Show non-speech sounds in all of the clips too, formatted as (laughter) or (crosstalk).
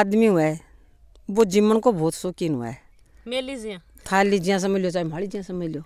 आदमी हुआ है वो जिमन को बहुत शौकीन हुआ है थाल समझ लो चाहे माड़ी जिया समझ लो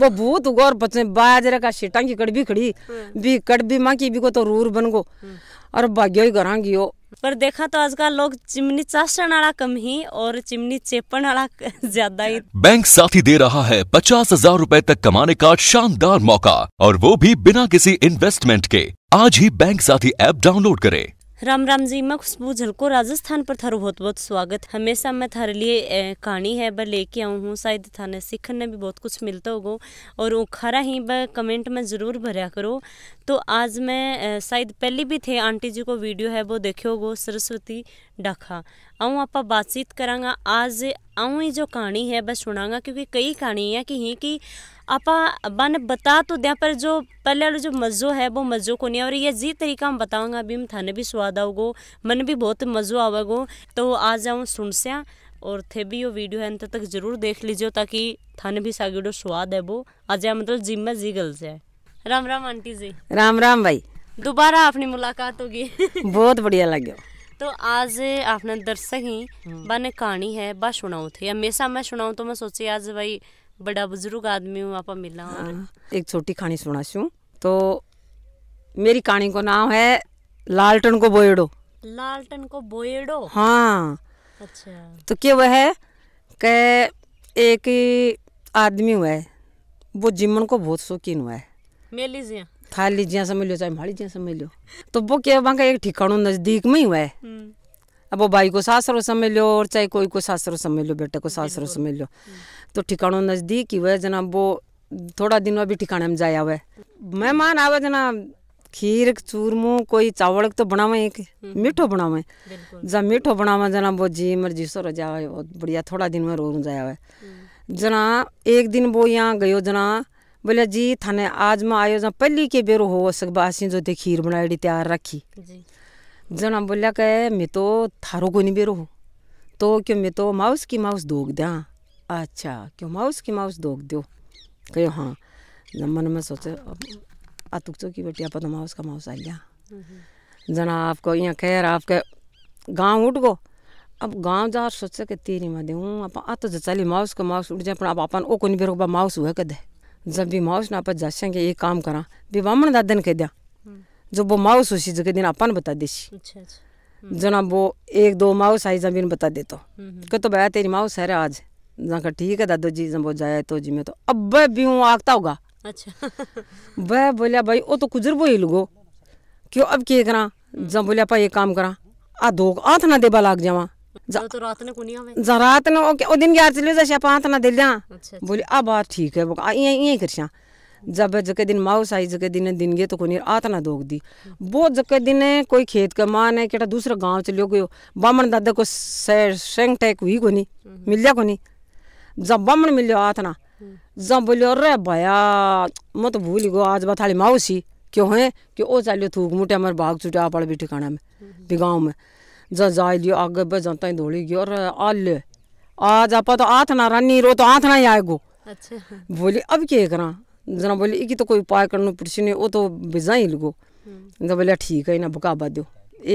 वो भूत गौर बचे बाजरे का सीटा की कड़बी खड़ी हाँ। भी कड़बी माँ की भी को तो रूर बन गो हाँ। और भाग्यो ही घर गियो पर देखा तो आजकल लोग चिमनी चाशन वाला कम ही और चिमनी चेपन वाला (laughs) ज्यादा ही बैंक साथी दे रहा है पचास हजार रूपए तक कमाने का शानदार मौका और वो भी बिना किसी इन्वेस्टमेंट के आज ही बैंक साथी ऐप डाउनलोड करें राम राम जी मैं खुशबू झलको राजस्थान पर थारू बहुत बहुत स्वागत हमेशा मैं थारे लिए कहानी है बह लेके आऊँ हूँ शायद थाने सीखने में भी बहुत कुछ मिलता होगा और वो खारा ही बह कमेंट में ज़रूर भरया करो तो आज मैं शायद पहले भी थे आंटी जी को वीडियो है वो देखे होगो सरस्वती डाखा आऊँ आप बातचीत करांगा आज आऊँ ही जो कहानी है बस सुनागा क्योंकि कई कहानी है कि ही कि आप बन बता तो दें पर जो पहले वाले जो मज़ो है वो मज़ो को नहीं और ये जी तरीका हम बताऊँगा अभी हम थाने भी स्वाद आओगो मन भी बहुत मज़ो आवेगो तो आज जाऊँ सुन सियाँ और थे भी वो वीडियो है अंत तक जरूर देख लीजिए ताकि थाने भी सागीडो स्वाद है वो आ जाए मतलब जिम में जी गल जाए राम राम आंटी जी राम राम भाई दोबारा आपने मुलाकात होगी (laughs) बहुत बढ़िया लगे तो आज आपने दर्शक ही हम्म। बने कहानी है बस सुनाऊ थी हमेशा मैं सुनाऊ तो मैं सोची आज भाई बड़ा बुजुर्ग आदमी हूँ आप मिला हाँ, एक छोटी कहानी सुना सू तो मेरी कहानी को नाम है लालटन को बोएड़ो लालटन को बोएड़ो हाँ अच्छा तो क्या वह है के एक आदमी हुआ है वो जिमन को बहुत शौकीन हुआ है थाली जिया समझ लो चाहे माड़ी जिया समझ लो तो वो क्या वहां का एक ठिकानों नजदीक में ही हुआ है हम्म। अब वो भाई को सासरो समझ लो और चाहे कोई को सासरो समझ लो बेटे को सासरो समझ लो हम्म। तो ठिकानों नज़दीक ही हुआ जनाब वो थोड़ा दिन में ठिकाने में जाया हुआ मेहमान आवे जनाब खीर चूरमू कोई चावल तो बनावे एक हम्म। मीठो बनावे जब मीठो बनावे जना वो जी मर्जी सो रजा बढ़िया थोड़ा दिन में रो जाया हुआ हम्म। जना एक दिन वो यहाँ गयो जना बोले जी थाने आज मैं आयो जना पहली के बेरो हो सकबा जो ते खीर बनाई तैयार रखी जना बोलिया के मैं तो थारो को नहीं बेरो तो क्यों मैं तो माउस की माउस दोग दें अच्छा क्यों माउस की माउस दोग दो कहो हाँ मन में सोचे अतुक चौकी बेटी आप तो माउस का माउस आ गया जना आपको यहाँ खैर आपके गाँव उठ गो अब गाँव जा सोचे कि तेरी मैं दूँ आप आ तो जचाली माउस का माउस उठ जाए पर आप अपन ओ को नहीं बेरो माउस हुआ कद जब भी माउस ना आप जासेंगे ये काम करा भी बामण दादन कह दिया जो वो माउस उसी जगह दिन अपन बता देसी अच्छा अच्छा हम्म। जना वो एक दो माउस आई जमीन बता दे तो हम्म, हम्म। कह तो भैया तेरी माउस है आज जहाँ ठीक है दादो जी जब जाए तो जी में तो अब भी हूँ आगता होगा अच्छा (laughs) वह बोलिया भाई वो तो कुजरबो ही लगो क्यों अब क्या करा जब बोलिया भाई ये काम करा आ दो आथ ना देबा लाग जावा जा तो रात ने कुनिया में जा रात ने ओ दिन ग्यारह चले जा हाथ ना दे लिया अच्छा, अच्छा। बोली आ बात ठीक है वो ये ये कर जब जके दिन माउस आई जके दिन दिन गए तो कोनी आत दोग दी वो जके दिन कोई खेत का मान है केटा दूसरा गांव चलो गयो बामण दादा को सेंग टैक हुई कोनी हम्म। मिल जा कोनी जब बामण मिलो आत ना हम्म। जब बोलियो रे भया मत तो भूल गो आज बाथाली माउसी क्यों है कि ओ चालियो थूक मुटे हमारे भाग छुटे आप भी ठिकाना में हम्म। भी गाँव में जा जा लियो आगे बस जनता धोली गयो रे आल आज आप तो आतना रानी रो तो आतना ही आएगो अच्छा बोली अब क्या करा जना बोले इकी तो कोई उपाय करने पड़सी नहीं वो तो ही लगो जना हम्म। बोले ठीक है ना भगा दो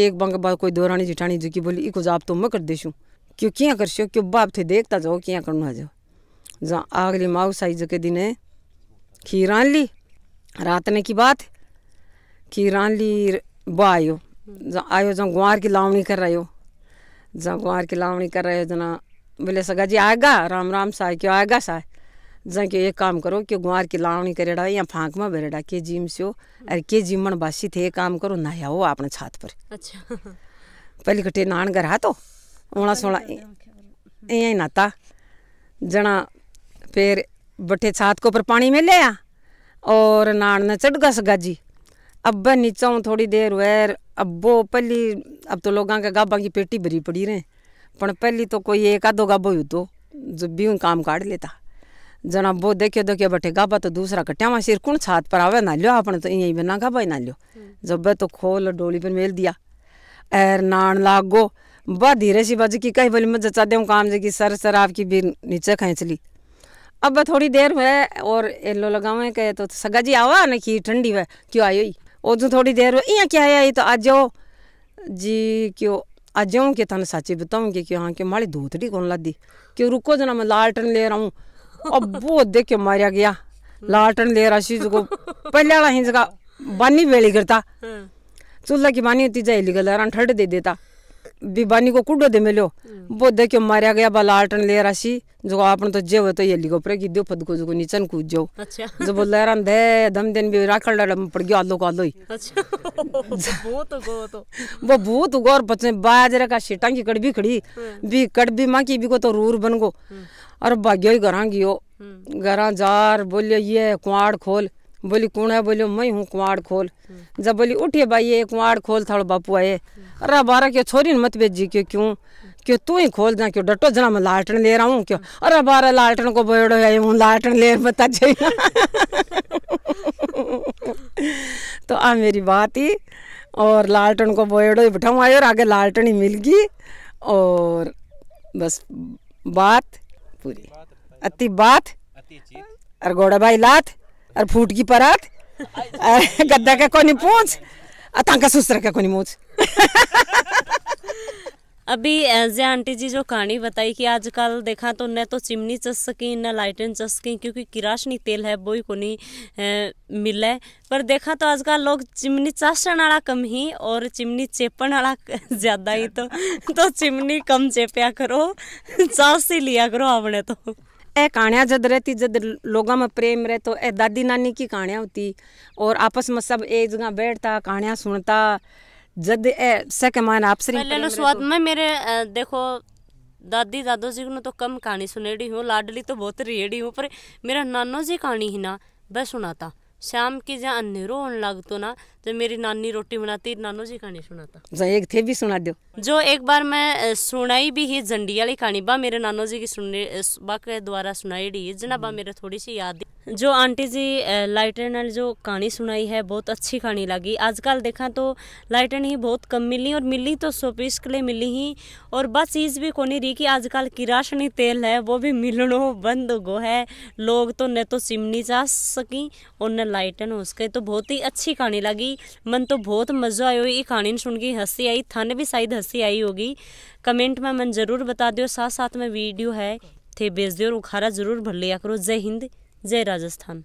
एक बंग बाद कोई दौरानी जिठानी जो बोली इको जाप तो मैं कर देशू क्यों क्या कर सो क्यों बाप थे देखता जाओ क्या करना आ जाओ जहाँ आगली माऊ साई जो के दिन है खीर आन ली रात ने की बात खीर आन ली बो आयो हम्म। जहाँ आयो जहाँ गुआर की लावणी कर रहे हो जहाँ गुआर की लावणी कर रहे हो जना बोले सगा जी आएगा राम राम साय क्यों आएगा साय जा के एक काम करो कि गुआर की लावणी करेड़ा या फाक में भरेड़ा के जिम से अरे के जिमण बासी थे काम करो नहाया हो अपने छात पर अच्छा पहले कटे नान घर तो ओणा सोणा यहीं नाता जना फिर बटे छात को पर पानी में आ और नान ने चढ़ गस गाजी अब हूं थोड़ी देर अब अब्बो पहली अब तो लोग के गाबा की पेटी भरी पड़ी रहे पर पहली तो कोई एक आधो गाबो ही तो जो भी काम काट लेता जना बो देखियो देखियो बटे गाबा तो दूसरा कट्यावा सिर कुण छात पर आवे ना लियो अपने तो यहीं बिना गाबा ही ना लियो हम्म। जब तो खोल डोली पर मेल दिया एर नान लागो बा धीरे सी बज की कहीं बोली मैं जचा दे काम जे की सर सर आपकी भी नीचे खेच ली अब थोड़ी देर में और एलो लगावे कहे तो सगा जी आवा ना की ठंडी है क्यों आयो ही और तो थोड़ी देर में इं क्या है तो आ जाओ जी क्यों आज जाऊँ कि थाने साची बताऊँ क्यों हाँ क्यों माड़ी धोतड़ी कौन लादी क्यों रुको जना मैं लालटन ले रहा हूँ और वो देख के मारा गया लाटन ले राशि पहले पहला हिंस का बानी बेली करता हाँ। चूल्हा की बानी होती जाए गल ठंड दे देता बीबानी को कुडो दे मिलो हम्म। वो देखो मारा गया बाल आटन ले रहा सी जो आपन तो जे हो तो लिखो पर दो पद को जो नीचन कूद जाओ अच्छा जो बोल रहा दे दम देन भी राखल डाल पड़ गयो आलो को आलो ही अच्छा वो तो गो तो वो भूत गो और बचने बाजरे का सीटा की कड़बी खड़ी हम्म। भी कड़बी मां की भी को तो रूर बन गो हम्म। और भाग्यो ही घरा गियो घरा जार बोलियो ये कुआड़ खोल बोली कौन है बोलियो मई हूँ कुंवाड़ खोल जब बोली उठिए भाई ये कुआड़ खोल थोड़ा बापू आए अरे बारह क्यों छोरी मत भेजी क्यों क्यों क्यों तू ही खोल जा क्यों डटो जना मैं लालटन ले रहा हूँ क्यों अरे बारह लालटन को बोलो आई हूँ लालटन ले बता चाहिए (laughs) तो आ मेरी बात ही और लालटन को बोएडो ही बैठा आई और आगे लालटन ही मिल गई और बस बात पूरी अति बात अर घोड़ा भाई लात और फूट की परत गद्दा के कोनी पूछ और तंका सुसरा कोनी मूछ अभी एजे आंटी जी जो कहानी बताई कि आजकल देखा तो न तो चिमनी चस सकी न लाइटें चस सकी क्योंकि किराशनी तेल है वो ही को नहीं मिले पर देखा तो आजकल लोग चिमनी चासन वाला कम ही और चिमनी चेपन वाला (laughs) ज़्यादा ही तो तो चिमनी कम चेप्या करो (laughs) चाश ही लिया करो आपने तो ए कहानियाँ जब रहती जब लोगों में प्रेम रहे तो ए दादी नानी की कहानियाँ होती और आपस में सब एक जगह बैठता कहानियाँ सुनता जद ए सके मान आपसे स्वाद में मेरे देखो दादी दादो जी ने तो कम कहानी सुनेड़ी हूँ लाडली तो बहुत रेड़ी हूँ पर मेरा नानो जी कहानी ही ना वह सुनाता शाम की जहाँ अंधेरो होने तो ना जब तो मेरी नानी रोटी बनाती नानो जी कहानी सुनाता एक थे भी सुना दो जो एक बार मैं सुनाई भी ही झंडी वाली कहानी बा मेरे नानो जी की सुनने बा के द्वारा सुनाई डी जना बा हम्म। मेरे थोड़ी सी याद जो आंटी जी लाइटर ने जो कहानी सुनाई है बहुत अच्छी कहानी लगी आजकल देखा तो लाइटन ही बहुत कम मिली और मिली तो सौ पीस के लिए मिली ही और बस चीज़ भी कोनी रही कि आजकल किराशनी तेल है वो भी मिलनो बंद गो है लोग तो न तो चिमनी जा सकी और न लाइटन उसके तो बहुत ही अच्छी कहानी लगी मन तो बहुत मज़ा आयो ये कहानी सुन के हंसी आई थन भी शायद हंसी आई होगी कमेंट में मन ज़रूर बता दियो साथ साथ में वीडियो है थे भेज दियो और उखारा ज़रूर भर लिया करो जय हिंद जय राजस्थान